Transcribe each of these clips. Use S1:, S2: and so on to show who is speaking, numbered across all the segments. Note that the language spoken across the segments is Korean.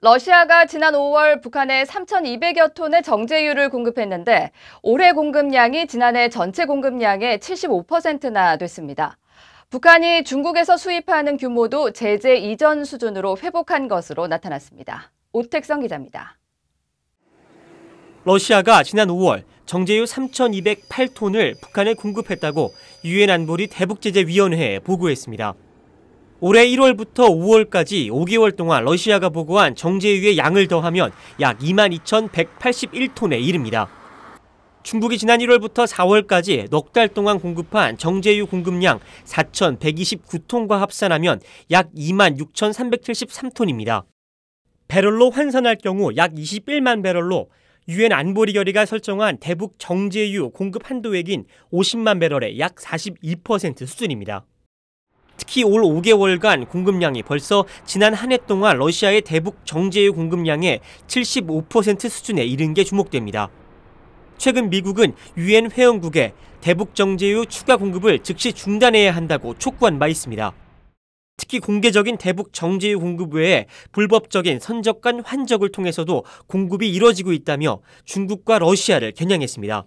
S1: 러시아가 지난 5월 북한에 3,200여 톤의 정제유를 공급했는데 올해 공급량이 지난해 전체 공급량의 75%나 됐습니다. 북한이 중국에서 수입하는 규모도 제재 이전 수준으로 회복한 것으로 나타났습니다. 오택성 기자입니다.
S2: 러시아가 지난 5월 정제유 3,208톤을 북한에 공급했다고 유엔 안보리 대북제재위원회에 보고했습니다. 올해 1월부터 5월까지 5개월 동안 러시아가 보고한 정제유의 양을 더하면 약 22,181톤에 이릅니다. 중국이 지난 1월부터 4월까지 넉 달 동안 공급한 정제유 공급량 4,129톤과 합산하면 약 26,373톤입니다. 배럴로 환산할 경우 약 21만 배럴로 유엔 안보리결의가 설정한 대북 정제유 공급 한도액인 50만 배럴의 약 42% 수준입니다. 특히 올 5개월간 공급량이 벌써 지난 한 해 동안 러시아의 대북 정제유 공급량의 75% 수준에 이른 게 주목됩니다. 최근 미국은 유엔 회원국에 대북 정제유 추가 공급을 즉시 중단해야 한다고 촉구한 바 있습니다. 특히 공개적인 대북 정제유 공급 외에 불법적인 선적 간 환적을 통해서도 공급이 이뤄지고 있다며 중국과 러시아를 겨냥했습니다.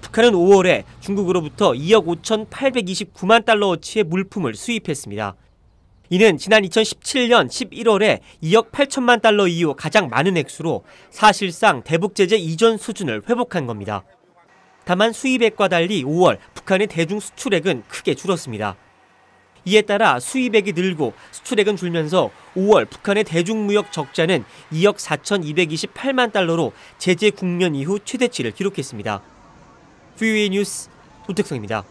S2: 북한은 5월에 중국으로부터 2억 5,829만 달러어치의 물품을 수입했습니다. 이는 지난 2017년 11월에 2억 8천만 달러 이후 가장 많은 액수로 사실상 대북 제재 이전 수준을 회복한 겁니다. 다만 수입액과 달리 5월 북한의 대중 수출액은 크게 줄었습니다. 이에 따라 수입액이 늘고 수출액은 줄면서 5월 북한의 대중무역 적자는 2억 4,228만 달러로 제재 국면 이후 최대치를 기록했습니다.
S1: 퓨웨이 뉴스 도택성입니다.